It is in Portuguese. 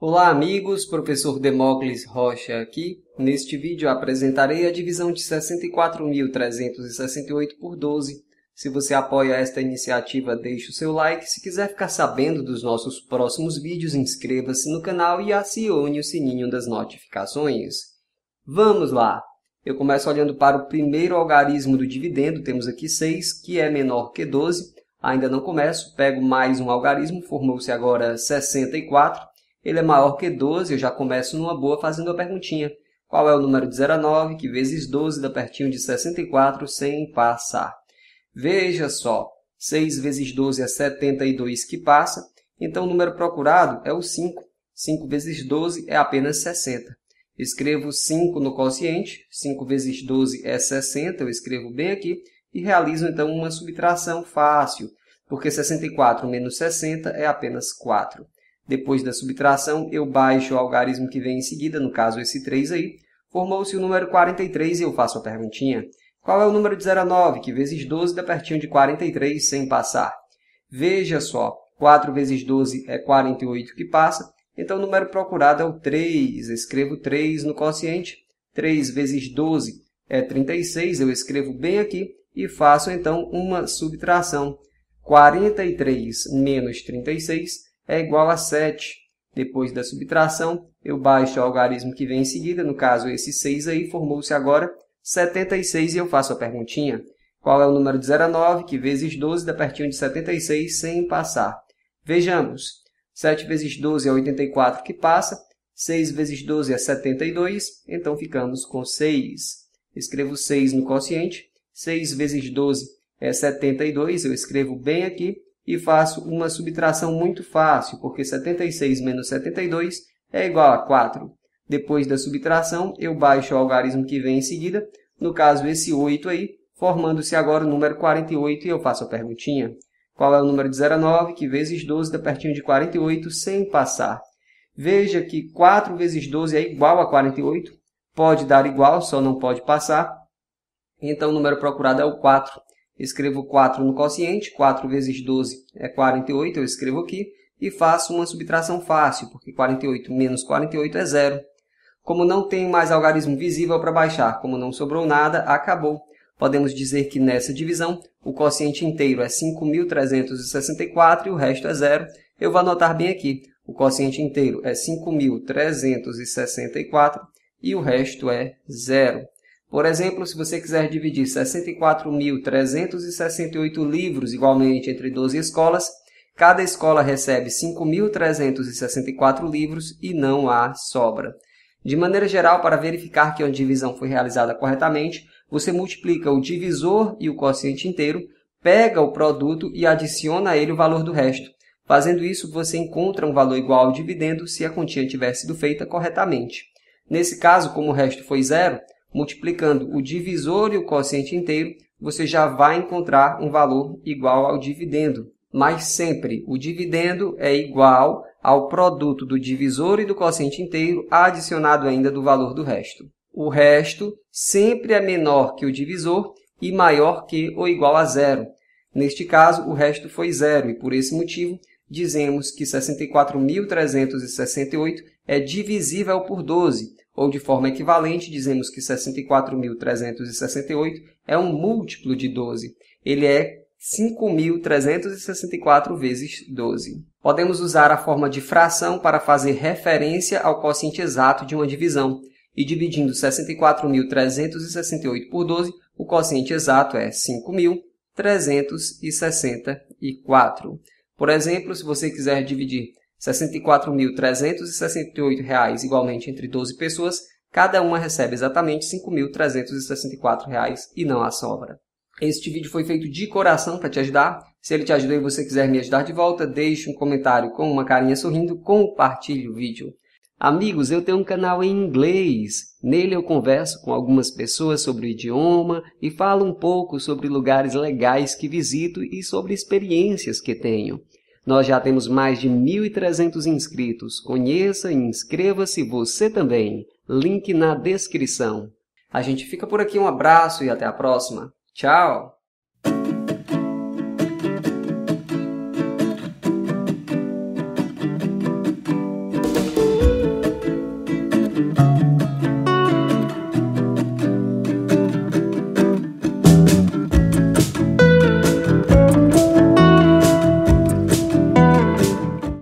Olá amigos, professor Demócles Rocha aqui. Neste vídeo apresentarei a divisão de 64.368 por 12. Se você apoia esta iniciativa, deixe o seu like. Se quiser ficar sabendo dos nossos próximos vídeos, inscreva-se no canal e acione o sininho das notificações. Vamos lá! Eu começo olhando para o primeiro algarismo do dividendo, temos aqui 6, que é menor que 12. Ainda não começo, pego mais um algarismo, formou-se agora 64 ele é maior que 12, eu já começo numa boa fazendo a perguntinha. Qual é o número de 0 a 9, que vezes 12 dá pertinho de 64 sem passar? Veja só, 6 vezes 12 é 72 que passa, então o número procurado é o 5. 5 vezes 12 é apenas 60. Escrevo 5 no quociente, 5 vezes 12 é 60, eu escrevo bem aqui, e realizo então uma subtração fácil, porque 64 menos 60 é apenas 4. Depois da subtração, eu baixo o algarismo que vem em seguida, no caso esse 3 aí. Formou-se o número 43 e eu faço a perguntinha. Qual é o número de 0 a 9, que vezes 12 dá pertinho de 43 sem passar? Veja só, 4 vezes 12 é 48 que passa, então o número procurado é o 3. Escrevo 3 no quociente. 3 vezes 12 é 36, eu escrevo bem aqui e faço então uma subtração. 43 menos 36 é igual a 7. Depois da subtração, eu baixo o algarismo que vem em seguida, no caso esse 6 aí, formou-se agora 76 e eu faço a perguntinha. Qual é o número de 0 a 9, que vezes 12 dá pertinho de 76 sem passar? Vejamos, 7 vezes 12 é 84 que passa, 6 vezes 12 é 72, então ficamos com 6. Escrevo 6 no quociente, 6 vezes 12 é 72, eu escrevo bem aqui, e faço uma subtração muito fácil, porque 76 menos 72 é igual a 4. Depois da subtração, eu baixo o algarismo que vem em seguida, no caso esse 8 aí, formando-se agora o número 48 e eu faço a perguntinha. Qual é o número de 0 a 9, que vezes 12 dá pertinho de 48, sem passar? Veja que 4 vezes 12 é igual a 48, pode dar igual, só não pode passar. Então, o número procurado é o 4. Escrevo 4 no quociente, 4 vezes 12 é 48, eu escrevo aqui, e faço uma subtração fácil, porque 48 menos 48 é zero. Como não tem mais algarismo visível para baixar, como não sobrou nada, acabou. Podemos dizer que nessa divisão, o quociente inteiro é 5.364 e o resto é zero. Eu vou anotar bem aqui, o quociente inteiro é 5.364 e o resto é zero. Por exemplo, se você quiser dividir 64.368 livros igualmente entre 12 escolas, cada escola recebe 5.364 livros e não há sobra. De maneira geral, para verificar que uma divisão foi realizada corretamente, você multiplica o divisor e o quociente inteiro, pega o produto e adiciona a ele o valor do resto. Fazendo isso, você encontra um valor igual ao dividendo se a continha tiver sido feita corretamente. Nesse caso, como o resto foi zero, Multiplicando o divisor e o quociente inteiro, você já vai encontrar um valor igual ao dividendo. Mas sempre o dividendo é igual ao produto do divisor e do quociente inteiro, adicionado ainda do valor do resto. O resto sempre é menor que o divisor e maior que ou igual a zero. Neste caso, o resto foi zero, e por esse motivo, dizemos que 64.368 é divisível por 12, ou de forma equivalente, dizemos que 64.368 é um múltiplo de 12. Ele é 5.364 vezes 12. Podemos usar a forma de fração para fazer referência ao quociente exato de uma divisão. E dividindo 64.368 por 12, o quociente exato é 5.364. Por exemplo, se você quiser dividir R$ 64.368, igualmente entre 12 pessoas, cada uma recebe exatamente R$ 5.364 e não a sobra. Este vídeo foi feito de coração para te ajudar. Se ele te ajudou e você quiser me ajudar de volta, deixe um comentário com uma carinha sorrindo, compartilhe o vídeo. Amigos, eu tenho um canal em inglês. Nele eu converso com algumas pessoas sobre o idioma e falo um pouco sobre lugares legais que visito e sobre experiências que tenho. Nós já temos mais de 1.300 inscritos. Conheça e inscreva-se você também. Link na descrição. A gente fica por aqui, um abraço e até a próxima. Tchau!